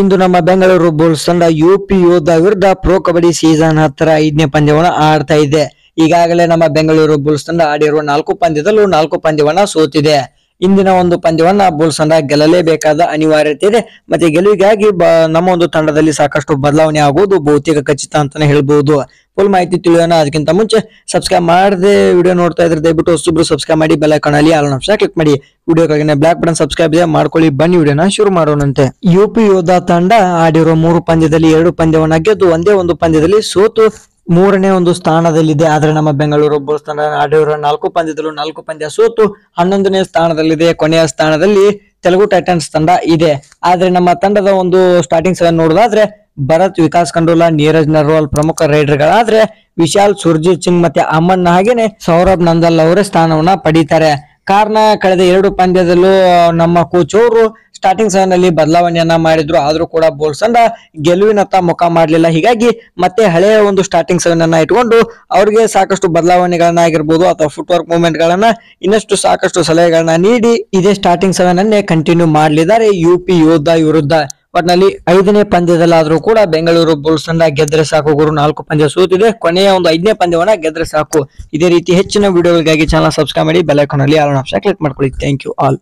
ಇಂದು ನಮ್ಮ ಬೆಂಗಳೂರು ಬುಲ್ಸ್ ತಂಡ U P Yoddha ವಿರುದ್ಧ ಪ್ರೊ ಕಬಡ್ಡಿ ಸೀಸನ್ ಹತ್ತರ ಐದನೇ ಪಂದ್ಯವನ್ನು ಆಡ್ತಾ ಇದೆ ಈಗಾಗಲೇ ನಮ್ಮ ಬೆಂಗಳೂರು ಬುಲ್ಸ್ ತಂಡ ಆಡಿರುವ ನಾಲ್ಕು ಪಂದ್ಯದಲ್ಲೂ ನಾಲ್ಕು ಪಂದ್ಯವನ್ನ ಸೋತಿದೆ ಇಂದಿನ ಒಂದು ಪಂದ್ಯವನ್ನ ಬುಲ್ಸ್ ತಂಡ ಗೆಲ್ಲಲೇಬೇಕಾದ ಅನಿವಾರ್ಯತೆ ಇದೆ ಮತ್ತೆ ಗೆಲುವಿಗಾಗಿ ನಮ್ಮ ಒಂದು ತಂಡದಲ್ಲಿ ಸಾಕಷ್ಟು ಬದಲಾವಣೆ ಆಗುವುದು ಬಹುತೇಕ ಖಚಿತ ಅಂತಾನೆ ಹೇಳ್ಬಹುದು ಫುಲ್ ಮಾಹಿತಿ ತಿಳಿಯೋಣ ಅದಕ್ಕಿಂತ ಮುಂಚೆ ಸಬ್ಸ್ಕ್ರೈಬ್ ಮಾಡದೆ ವಿಡಿಯೋ ನೋಡ್ತಾ ಇದ್ರೆ ದಯವಿಟ್ಟು ಹೊಸಬ್ರು ಸಬ್ಸ್ಕ್ರೈಬ್ ಮಾಡಿ ಬೆಲ್ ಅಲ್ಲಿ ಆಲ್ ಅಂಶ ಕ್ಲಿಕ್ ಮಾಡಿ ವಿಡಿಯೋಕ್ಕಾಗಿ ಬ್ಲಾಕ್ ಬಟನ್ ಸಬ್ಸ್ಕ್ರೈಬ್ ಇದೆ ಮಾಡ್ಕೊಳ್ಳಿ ಬನ್ನಿ ವಿಡಿಯೋನ ಶುರು ಮಾಡೋಣಂತೆ ಯುಪಿ ಯೋಧ ತಂಡ ಆಡಿರೋ ಮೂರು ಪಂದ್ಯದಲ್ಲಿ ಎರಡು ಪಂದ್ಯವನ್ನ ಗೆದ್ದು ಒಂದೇ ಒಂದು ಪಂದ್ಯದಲ್ಲಿ ಸೋತು ಮೂರನೇ ಒಂದು ಸ್ಥಾನದಲ್ಲಿದೆ ಆದರೆ ನಮ್ಮ ಬೆಂಗಳೂರು ಒಬ್ಬರು ತಂಡ ನಾಲ್ಕು ಪಂದ್ಯದಲ್ಲೂ ನಾಲ್ಕು ಪಂದ್ಯ ಸೋತು ಹನ್ನೊಂದನೇ ಸ್ಥಾನದಲ್ಲಿದೆ ಕೊನೆಯ ಸ್ಥಾನದಲ್ಲಿ ತೆಲುಗು ಟೈಟನ್ಸ್ ತಂಡ ಇದೆ ಆದ್ರೆ ನಮ್ಮ ತಂಡದ ಒಂದು ಸ್ಟಾರ್ಟಿಂಗ್ ಸೆವೆನ್ ನೋಡೋದಾದ್ರೆ ಭರತ್ ವಿಕಾಸ್ ಕಂಡೋಲ ನೀರಜ್ ನರ್ವಾಲ್ ಪ್ರಮುಖ ರೈಡರ್ ಗಳಾದ್ರೆ ವಿಶಾಲ್ ಸುರ್ಜಿತ್ ಸಿಂಗ್ ಮತ್ತೆ ಅಮನ್ ಹಾಗೇನೆ ಸೌರಭ್ ನಂದಲ್ ಅವರೇ ಸ್ಥಾನವನ್ನ ಪಡೀತಾರೆ ಕಾರಣ ಕಳೆದ ಎರಡು ಪಂದ್ಯದಲ್ಲೂ ನಮ್ಮ ಕೋಚ್ ಅವರು ಸ್ಟಾರ್ಟಿಂಗ್ ಸೆವೆನ್ ಅಲ್ಲಿ ಬದಲಾವಣೆಯನ್ನ ಮಾಡಿದ್ರು ಆದ್ರೂ ಕೂಡ ಬೋಲ್ಸ್ ತಂಡ ಗೆಲುವಿನತ್ತ ಮುಖ ಮಾಡಲಿಲ್ಲ ಹೀಗಾಗಿ ಮತ್ತೆ ಹಳೆಯ ಒಂದು ಸ್ಟಾರ್ಟಿಂಗ್ ಸೆವೆನ್ ಅನ್ನ ಇಟ್ಕೊಂಡು ಅವ್ರಿಗೆ ಸಾಕಷ್ಟು ಬದಲಾವಣೆಗಳನ್ನ ಅಥವಾ ಫುಟ್ ವರ್ಕ್ ಮೂವ್ಮೆಂಟ್ ಗಳನ್ನ ಇನ್ನಷ್ಟು ಸಾಕಷ್ಟು ಸಲಹೆಗಳನ್ನ ನೀಡಿ ಇದೇ ಸ್ಟಾರ್ಟಿಂಗ್ ಸೆವೆನ್ ಅನ್ನೇ ಕಂಟಿನ್ಯೂ ಮಾಡಲಿದ್ದಾರೆ ಯು ಪಿ ಯೋಧ ವಿರುದ್ಧ ಒಟ್ನಲ್ಲಿ ಐದನೇ ಪಂದ್ಯದಲ್ಲಾದ್ರೂ ಕೂಡ ಬೆಂಗಳೂರು ಬುಲ್ಸ್ ತಂಡ ಗೆದ್ರೆ ಸಾಕು ಗುರು ನಾಲ್ಕು ಪಂದ್ಯ ಸೋತಿದೆ ಕೊನೆಯ ಒಂದು ಐದನೇ ಪಂದ್ಯವನ್ನ ಗೆದ್ರೆ ಸಾಕು ಇದೇ ರೀತಿ ಹೆಚ್ಚಿನ ವಿಡಿಯೋಗಳಿಗಾಗಿ ಚಾನಲ್ ಸಬ್ಸ್ಕ್ರೈಬ್ ಮಾಡಿ ಬೆಲೈಕಾನ್ ಅಲ್ಲಿ ಆಲ್ ಆಪ್ಷನ್ ಕ್ಲಿಕ್ ಮಾಡ್ಕೊಳ್ಳಿ ಥ್ಯಾಂಕ್ ಯು ಆಲ್